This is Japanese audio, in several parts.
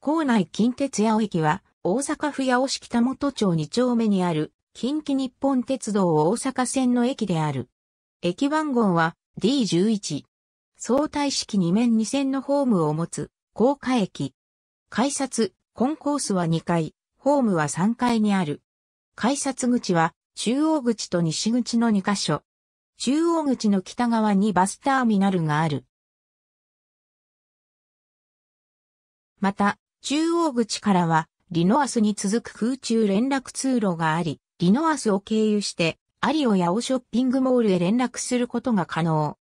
校内近鉄八尾駅は、大阪府八尾市北本町2丁目にある、近畿日本鉄道大阪線の駅である。駅番号は D11。相対式2面2線のホームを持つ、高架駅。改札、コンコースは2階、ホームは3階にある。改札口は、中央口と西口の2カ所。中央口の北側にバスターミナルがある。また、中央口からは、リノアスに続く空中連絡通路があり、リノアスを経由して、アリオヤオショッピングモールへ連絡することが可能。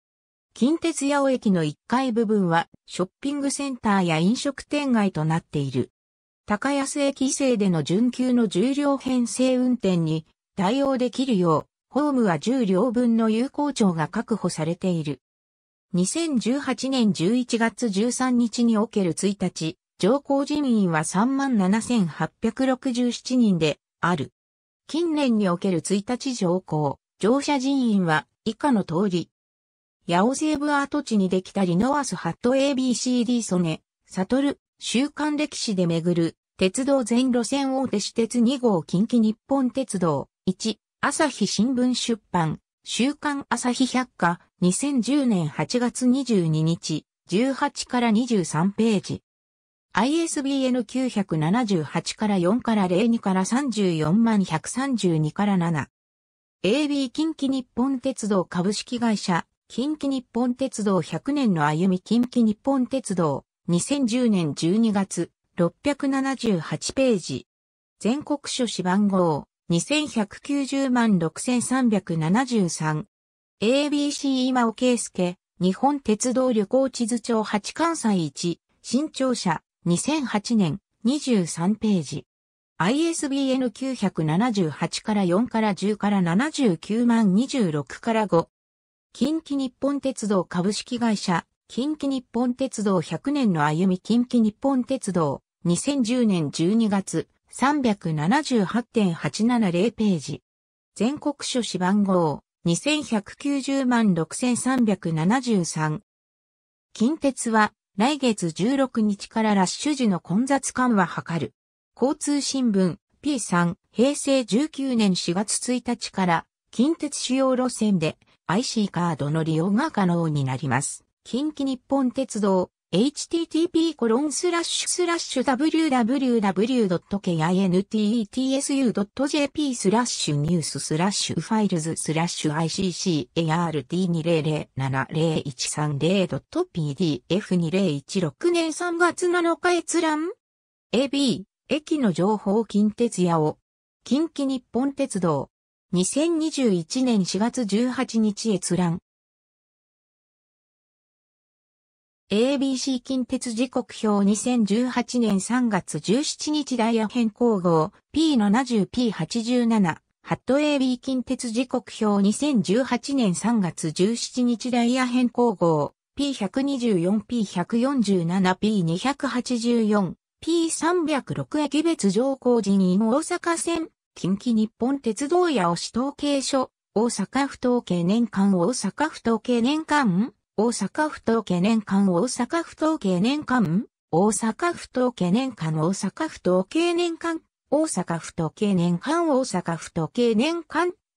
近鉄八尾駅の1階部分は、ショッピングセンターや飲食店街となっている。高安駅以西での準急の重量編成運転に対応できるよう、ホームは重量分の有効長が確保されている。2018年11月13日における1日、上皇人員は37,867人である。近年における1日上皇、乗車人員は以下の通り。八尾西部跡地にできたリノアスハット ABCD ソネ、サトル、週刊歴史で巡る、鉄道全路線大手私鉄2号近畿日本鉄道、1、朝日新聞出版、週刊朝日百科、2010年8月22日、18から23ページ。ISBN 978から4から02から34万132から7。AB 近畿日本鉄道株式会社、近畿日本鉄道100年の歩み近畿日本鉄道、2010年12月、678ページ。全国書士番号、2190万6373。ABC 今尾圭介、日本鉄道旅行地図帳8関西1、新庁舎、2008年23ページ。ISBN 978から4から10から79万26から5。近畿日本鉄道株式会社、近畿日本鉄道100年の歩み近畿日本鉄道、2010年12月、378.870ページ。全国書誌番号、2190万6373。近鉄は、来月16日からラッシュ時の混雑緩和図る。交通新聞 P3 平成19年4月1日から近鉄主要路線で IC カードの利用が可能になります。近畿日本鉄道 http://www.kintsu.jp e t スラッシュニューススラッシュファイルズスラッシュ i c c a r t 2 0 0 7 0 1 3 0 p d f 2 0 1 6年3月7日閲覧 AB、駅の情報近鉄屋を近畿日本鉄道2021年4月18日閲覧 ABC 近鉄時刻表2018年3月17日ダイヤ変更号 P70P87 ハット AB 近鉄時刻表2018年3月17日ダイヤ変更号 P124P147P284 P306 駅別乗降時に大阪線近畿日本鉄道や押し統計所大阪府統計年間大阪府統計年間大阪府統計年間大阪府統計年間大阪府統計年間大阪府統計年間大阪府統計年間大阪府統計年間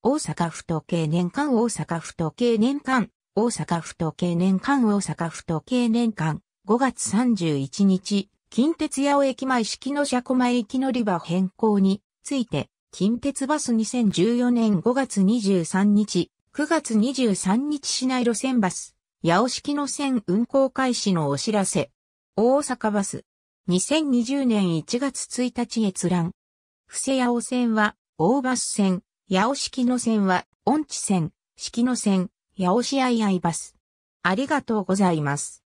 大阪府統計年間大阪府統計年間大阪府統計年間大阪府統計年間5月31日近鉄八尾駅前式の車庫前行き乗り場変更について近鉄バス2014年5月23日9月23日市内路線バス八尾式の線運行開始のお知らせ。大阪バス。2020年1月1日閲覧。布施八尾線は、大バス線、八尾式の線は、音知線、式の線、八尾市愛愛バス。ありがとうございます。